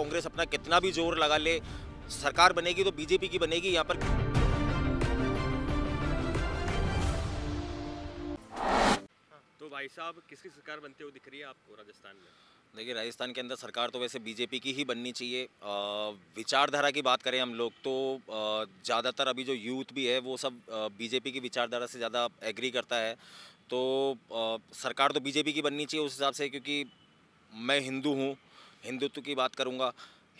कांग्रेस अपना कितना भी जोर लगा ले सरकार बनेगी तो बीजेपी की बनेगी यहाँ पर तो भाई साहब किसकी सरकार बनते हुए दिख रही है आपको राजस्थान में देखिए राजस्थान के अंदर सरकार तो वैसे बीजेपी की ही बननी चाहिए विचारधारा की बात करें हम लोग तो ज़्यादातर अभी जो यूथ भी है वो सब बीजेपी की विचारधारा से ज़्यादा एग्री करता है तो आ, सरकार तो बीजेपी की बननी चाहिए उस हिसाब से क्योंकि मैं हिंदू हूँ हिंदुत्व की बात करूँगा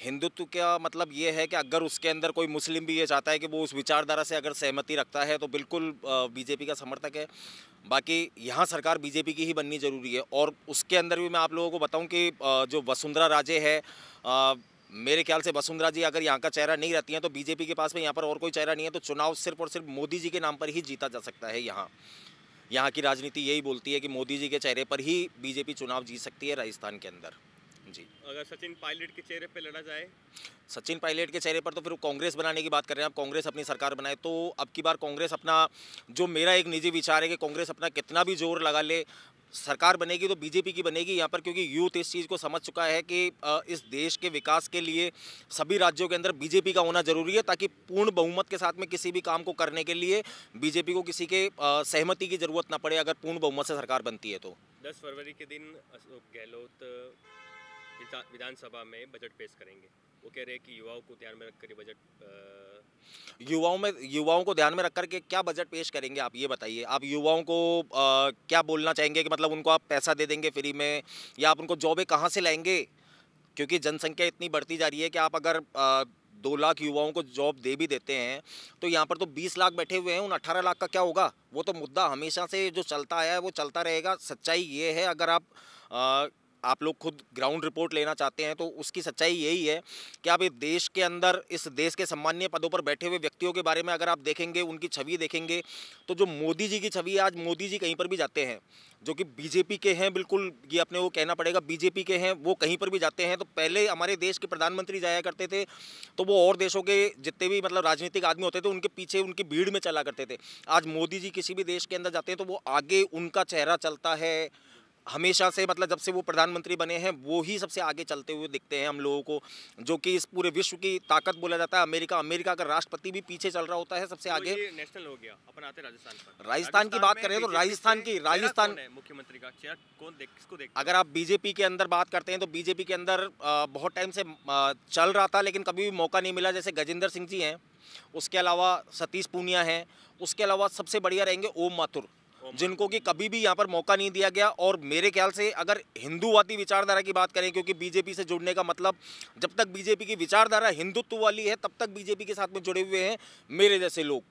हिंदुत्व का मतलब ये है कि अगर उसके अंदर कोई मुस्लिम भी ये चाहता है कि वो उस विचारधारा से अगर सहमति रखता है तो बिल्कुल बीजेपी का समर्थक है बाकी यहाँ सरकार बीजेपी की ही बननी ज़रूरी है और उसके अंदर भी मैं आप लोगों को बताऊँ कि जो वसुंधरा राजे है मेरे ख्याल से वसुंधरा जी अगर यहाँ का चेहरा नहीं रहती हैं तो बीजेपी के पास में यहाँ पर और कोई चेहरा नहीं है तो चुनाव सिर्फ और सिर्फ मोदी जी के नाम पर ही जीता जा सकता है यहाँ यहाँ की राजनीति यही बोलती है कि मोदी जी के चेहरे पर ही बीजेपी चुनाव जीत सकती है राजस्थान के अंदर जी अगर सचिन पायलट के चेहरे पर लड़ा जाए सचिन पायलट के चेहरे पर तो फिर कांग्रेस बनाने की बात कर रहे हैं आप कांग्रेस अपनी सरकार बनाए तो अब की बार कांग्रेस अपना जो मेरा एक निजी विचार है कि कांग्रेस अपना कितना भी जोर लगा ले सरकार बनेगी तो बीजेपी की बनेगी यहाँ पर क्योंकि यूथ इस चीज़ को समझ चुका है कि इस देश के विकास के लिए सभी राज्यों के अंदर बीजेपी का होना जरूरी है ताकि पूर्ण बहुमत के साथ में किसी भी काम को करने के लिए बीजेपी को किसी के सहमति की जरूरत ना पड़े अगर पूर्ण बहुमत से सरकार बनती है तो दस फरवरी के दिन अशोक गहलोत विधानसभा में बजट पेश करेंगे वो कह रहे हैं कि युवाओं को ध्यान में रखकर बजट युवाओं में युवाओं को ध्यान में रख करके क्या बजट पेश करेंगे आप ये बताइए आप युवाओं को आ, क्या बोलना चाहेंगे कि मतलब उनको आप पैसा दे देंगे फ्री में या आप उनको जॉबें कहाँ से लाएंगे क्योंकि जनसंख्या इतनी बढ़ती जा रही है कि आप अगर आ, दो लाख युवाओं को जॉब दे भी देते हैं तो यहाँ पर तो बीस लाख बैठे हुए हैं उन अठारह लाख का क्या होगा वो तो मुद्दा हमेशा से जो चलता आया है वो चलता रहेगा सच्चाई ये है अगर आप आप लोग खुद ग्राउंड रिपोर्ट लेना चाहते हैं तो उसकी सच्चाई यही है कि आप इस देश के अंदर इस देश के सम्मान्य पदों पर बैठे हुए व्यक्तियों के बारे में अगर आप देखेंगे उनकी छवि देखेंगे तो जो मोदी जी की छवि आज मोदी जी कहीं पर भी जाते हैं जो कि बीजेपी के हैं बिल्कुल ये अपने वो कहना पड़ेगा बीजेपी के हैं वो कहीं पर भी जाते हैं तो पहले हमारे देश के प्रधानमंत्री जाया करते थे तो वो और देशों के जितने भी मतलब राजनीतिक आदमी होते थे उनके पीछे उनकी भीड़ में चला करते थे आज मोदी जी किसी भी देश के अंदर जाते हैं तो वो आगे उनका चेहरा चलता है हमेशा से मतलब जब से वो प्रधानमंत्री बने हैं वो ही सबसे आगे चलते हुए दिखते हैं हम लोगों को जो कि इस पूरे विश्व की ताकत बोला जाता है अमेरिका अमेरिका का राष्ट्रपति भी पीछे चल रहा होता है सबसे तो आगे नेशनल हो गया अपन आते राजस्थान पर राजस्थान की बात करें तो राजस्थान की राजस्थान मुख्यमंत्री का चेहरा कौन देख किसको देख अगर आप बीजेपी के अंदर बात करते हैं तो बीजेपी के अंदर बहुत टाइम से चल रहा था लेकिन कभी भी मौका नहीं मिला जैसे गजेंद्र सिंह जी हैं उसके अलावा सतीश पूनिया हैं उसके अलावा सबसे बढ़िया रहेंगे ओम माथुर जिनको कि कभी भी यहाँ पर मौका नहीं दिया गया और मेरे ख्याल से अगर हिंदूवादी विचारधारा की बात करें क्योंकि बीजेपी से जुड़ने का मतलब जब तक बीजेपी की विचारधारा हिंदुत्व वाली है तब तक बीजेपी के साथ में जुड़े हुए हैं मेरे जैसे लोग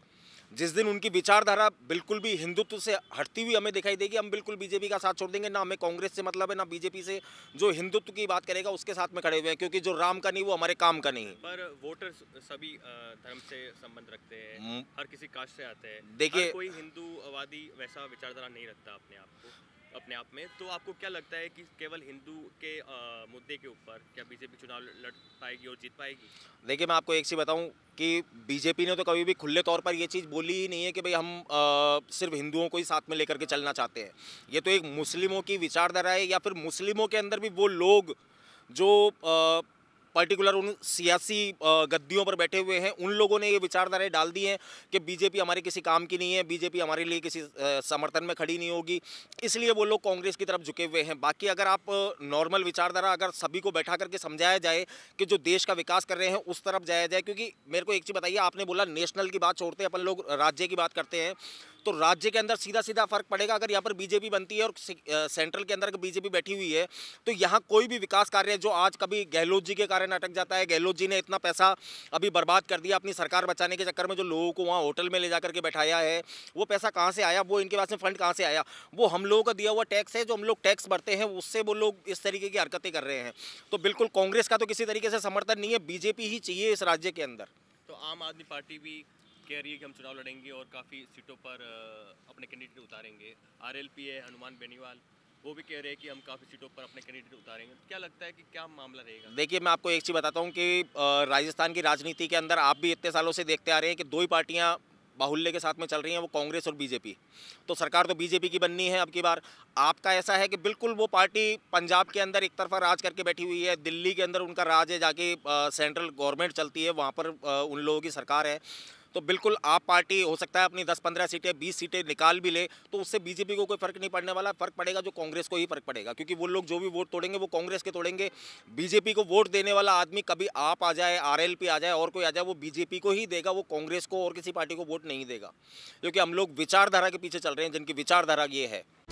जिस दिन उनकी विचारधारा बिल्कुल भी हिंदुत्व से हटती हुई हमें दिखाई देगी हम बिल्कुल बीजेपी का साथ छोड़ देंगे ना हमें कांग्रेस से मतलब है ना बीजेपी से जो हिंदुत्व की बात करेगा उसके साथ में खड़े हुए हैं क्योंकि जो राम का नहीं वो हमारे काम का नहीं पर वोटर सभी धर्म से संबंध रखते हैं हम्म। हर किसी कास्ट से आते हैं देखिए कोई हिंदूवादी वैसा विचारधारा नहीं रखता अपने आप को अपने आप में तो आपको क्या लगता है कि केवल हिंदू के आ, मुद्दे के ऊपर क्या बीजेपी चुनाव लड़ पाएगी और जीत पाएगी देखिए मैं आपको एक चीज़ बताऊं कि बीजेपी ने तो कभी भी खुले तौर पर ये चीज़ बोली ही नहीं है कि भाई हम आ, सिर्फ हिंदुओं को ही साथ में लेकर के चलना चाहते हैं ये तो एक मुस्लिमों की विचारधारा है या फिर मुस्लिमों के अंदर भी वो लोग जो आ, पर्टिकुलर उन सियासी गद्दियों पर बैठे हुए हैं उन लोगों ने ये विचारधाराएं डाल दी हैं कि बीजेपी हमारे किसी काम की नहीं है बीजेपी हमारे लिए किसी समर्थन में खड़ी नहीं होगी इसलिए वो लोग कांग्रेस की तरफ झुके हुए हैं बाकी अगर आप नॉर्मल विचारधारा अगर सभी को बैठा करके समझाया जाए कि जो देश का विकास कर रहे हैं उस तरफ जाया जाए क्योंकि मेरे को एक चीज़ बताइए आपने बोला नेशनल की बात छोड़ते हैं अपन लोग राज्य की बात करते हैं तो राज्य के अंदर सीधा सीधा फर्क पड़ेगा अगर यहाँ पर बीजेपी बनती है और सेंट्रल के अंदर बीजेपी बैठी हुई है तो यहाँ कोई भी विकास कार्य जो आज कभी गहलोत जी के कारण अटक जाता है गहलोत जी ने इतना पैसा अभी बर्बाद कर दिया अपनी सरकार बचाने के चक्कर में जो लोगों को वहाँ होटल में ले जा करके बैठाया है वो पैसा कहाँ से आया वो इनके पास में फंड कहाँ से आया वो हम लोगों का दिया हुआ टैक्स है जो हम लोग टैक्स भरते हैं उससे वो लोग इस तरीके की हरकतें कर रहे हैं तो बिल्कुल कांग्रेस का तो किसी तरीके से समर्थन नहीं है बीजेपी ही चाहिए इस राज्य के अंदर तो आम आदमी पार्टी भी कह रही है कि हम चुनाव लड़ेंगे और काफ़ी सीटों पर अपने कैंडिडेट उतारेंगे आरएलपी है हनुमान बेनीवाल वो भी कह रहे हैं कि हम काफ़ी सीटों पर अपने कैंडिडेट उतारेंगे तो क्या लगता है कि क्या मामला रहेगा देखिए मैं आपको एक चीज़ बताता हूँ कि राजस्थान की राजनीति के अंदर आप भी इतने सालों से देखते आ रहे हैं कि दो ही पार्टियाँ बाहुल्य के साथ में चल रही हैं वो कांग्रेस और बीजेपी तो सरकार तो बीजेपी की बननी है अब की बार आपका ऐसा है कि बिल्कुल वो पार्टी पंजाब के अंदर एक तरफा राज करके बैठी हुई है दिल्ली के अंदर उनका राज है जाके सेंट्रल गवर्नमेंट चलती है वहाँ पर उन लोगों की सरकार है तो बिल्कुल आप पार्टी हो सकता है अपनी दस पंद्रह सीटें बीस सीटें निकाल भी ले तो उससे बीजेपी को कोई फर्क नहीं पड़ने वाला फर्क पड़ेगा जो कांग्रेस को ही फर्क पड़ेगा क्योंकि वो लोग जो भी वोट तोड़ेंगे वो कांग्रेस के तोड़ेंगे बीजेपी को वोट देने वाला आदमी कभी आप आ जाए आर आ जाए और कोई आ जाए वो बीजेपी को ही देगा वो कांग्रेस को और किसी पार्टी को वोट नहीं देगा क्योंकि हम लोग विचारधारा के पीछे चल रहे हैं जिनकी विचारधारा ये है